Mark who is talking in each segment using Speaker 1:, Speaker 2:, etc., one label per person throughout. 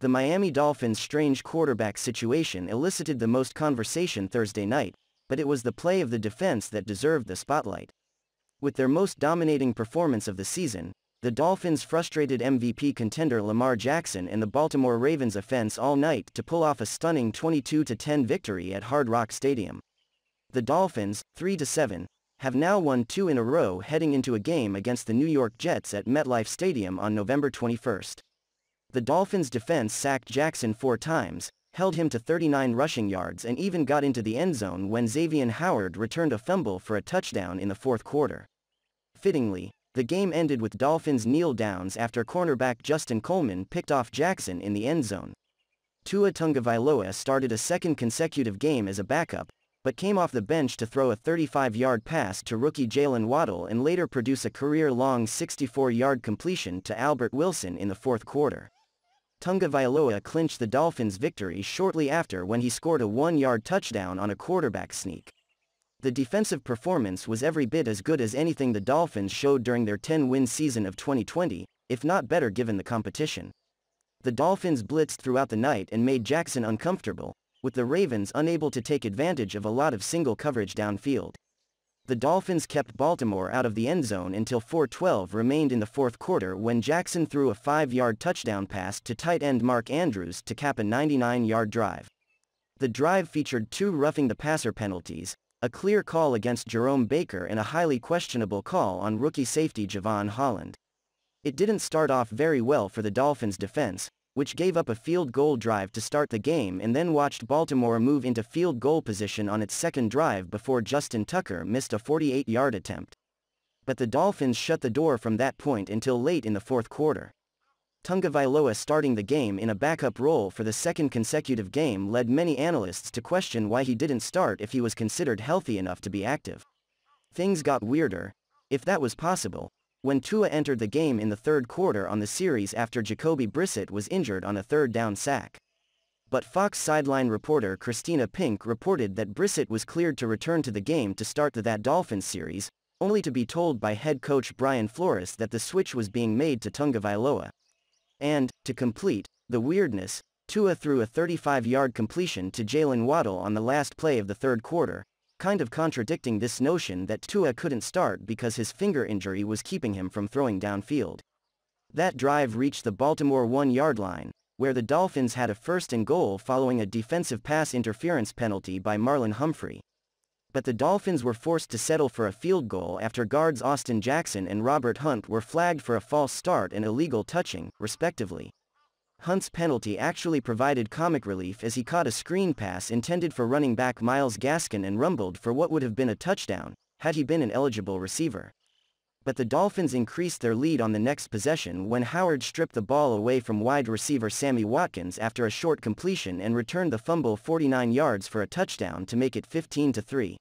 Speaker 1: the Miami Dolphins' strange quarterback situation elicited the most conversation Thursday night, but it was the play of the defense that deserved the spotlight. With their most dominating performance of the season, the Dolphins frustrated MVP contender Lamar Jackson and the Baltimore Ravens offense all night to pull off a stunning 22-10 victory at Hard Rock Stadium. The Dolphins, 3-7, have now won two in a row heading into a game against the New York Jets at MetLife Stadium on November 21. The Dolphins' defense sacked Jackson four times, held him to 39 rushing yards and even got into the end zone when Xavier Howard returned a fumble for a touchdown in the fourth quarter. Fittingly, the game ended with Dolphins kneel downs after cornerback Justin Coleman picked off Jackson in the end zone. Tua Tungavailoa started a second consecutive game as a backup, but came off the bench to throw a 35-yard pass to rookie Jalen Waddle and later produce a career-long 64-yard completion to Albert Wilson in the fourth quarter. Tunga Vailoa clinched the Dolphins' victory shortly after when he scored a one-yard touchdown on a quarterback sneak. The defensive performance was every bit as good as anything the Dolphins showed during their 10-win season of 2020, if not better given the competition. The Dolphins blitzed throughout the night and made Jackson uncomfortable, with the Ravens unable to take advantage of a lot of single coverage downfield the Dolphins kept Baltimore out of the end zone until 4:12 remained in the fourth quarter when Jackson threw a 5-yard touchdown pass to tight end Mark Andrews to cap a 99-yard drive. The drive featured two roughing the passer penalties, a clear call against Jerome Baker and a highly questionable call on rookie safety Javon Holland. It didn't start off very well for the Dolphins' defense, which gave up a field goal drive to start the game and then watched Baltimore move into field goal position on its second drive before Justin Tucker missed a 48-yard attempt. But the Dolphins shut the door from that point until late in the fourth quarter. Tungavailoa starting the game in a backup role for the second consecutive game led many analysts to question why he didn't start if he was considered healthy enough to be active. Things got weirder, if that was possible, when Tua entered the game in the third quarter on the series after Jacoby Brissett was injured on a third down sack. But Fox sideline reporter Christina Pink reported that Brissett was cleared to return to the game to start the That Dolphins series, only to be told by head coach Brian Flores that the switch was being made to Tunga Vailoa. And, to complete, the weirdness, Tua threw a 35-yard completion to Jalen Waddle on the last play of the third quarter, kind of contradicting this notion that Tua couldn't start because his finger injury was keeping him from throwing downfield. That drive reached the Baltimore one-yard line, where the Dolphins had a first and goal following a defensive pass interference penalty by Marlon Humphrey. But the Dolphins were forced to settle for a field goal after guards Austin Jackson and Robert Hunt were flagged for a false start and illegal touching, respectively. Hunt's penalty actually provided comic relief as he caught a screen pass intended for running back Miles Gaskin and rumbled for what would have been a touchdown, had he been an eligible receiver. But the Dolphins increased their lead on the next possession when Howard stripped the ball away from wide receiver Sammy Watkins after a short completion and returned the fumble 49 yards for a touchdown to make it 15-3.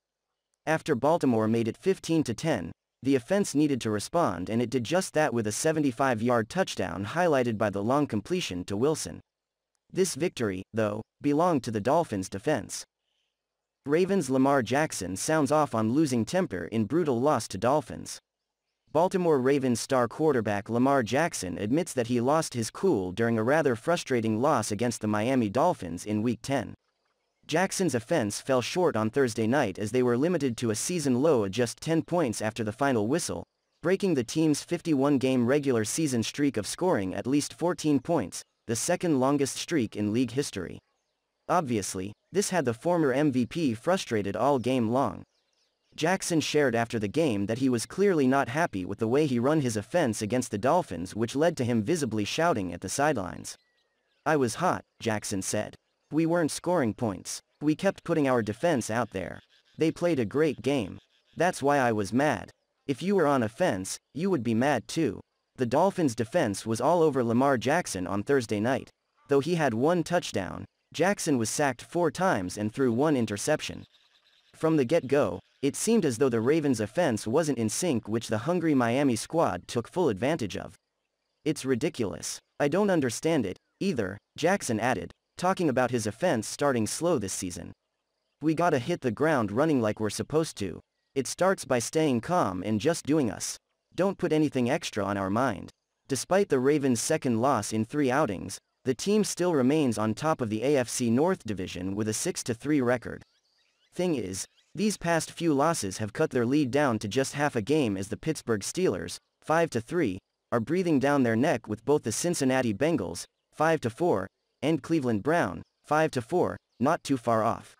Speaker 1: After Baltimore made it 15-10, the offense needed to respond and it did just that with a 75-yard touchdown highlighted by the long completion to Wilson. This victory, though, belonged to the Dolphins' defense. Ravens' Lamar Jackson sounds off on losing temper in brutal loss to Dolphins. Baltimore Ravens star quarterback Lamar Jackson admits that he lost his cool during a rather frustrating loss against the Miami Dolphins in Week 10. Jackson's offense fell short on Thursday night as they were limited to a season-low of just 10 points after the final whistle, breaking the team's 51-game regular season streak of scoring at least 14 points, the second longest streak in league history. Obviously, this had the former MVP frustrated all game long. Jackson shared after the game that he was clearly not happy with the way he run his offense against the Dolphins which led to him visibly shouting at the sidelines. I was hot, Jackson said. We weren't scoring points. We kept putting our defense out there. They played a great game. That's why I was mad. If you were on offense, you would be mad too. The Dolphins' defense was all over Lamar Jackson on Thursday night. Though he had one touchdown, Jackson was sacked four times and threw one interception. From the get-go, it seemed as though the Ravens' offense wasn't in sync which the hungry Miami squad took full advantage of. It's ridiculous. I don't understand it, either, Jackson added talking about his offense starting slow this season. We gotta hit the ground running like we're supposed to. It starts by staying calm and just doing us. Don't put anything extra on our mind. Despite the Ravens' second loss in three outings, the team still remains on top of the AFC North division with a 6-3 record. Thing is, these past few losses have cut their lead down to just half a game as the Pittsburgh Steelers, 5-3, are breathing down their neck with both the Cincinnati Bengals, 5-4, and Cleveland Brown, 5 to 4, not too far off.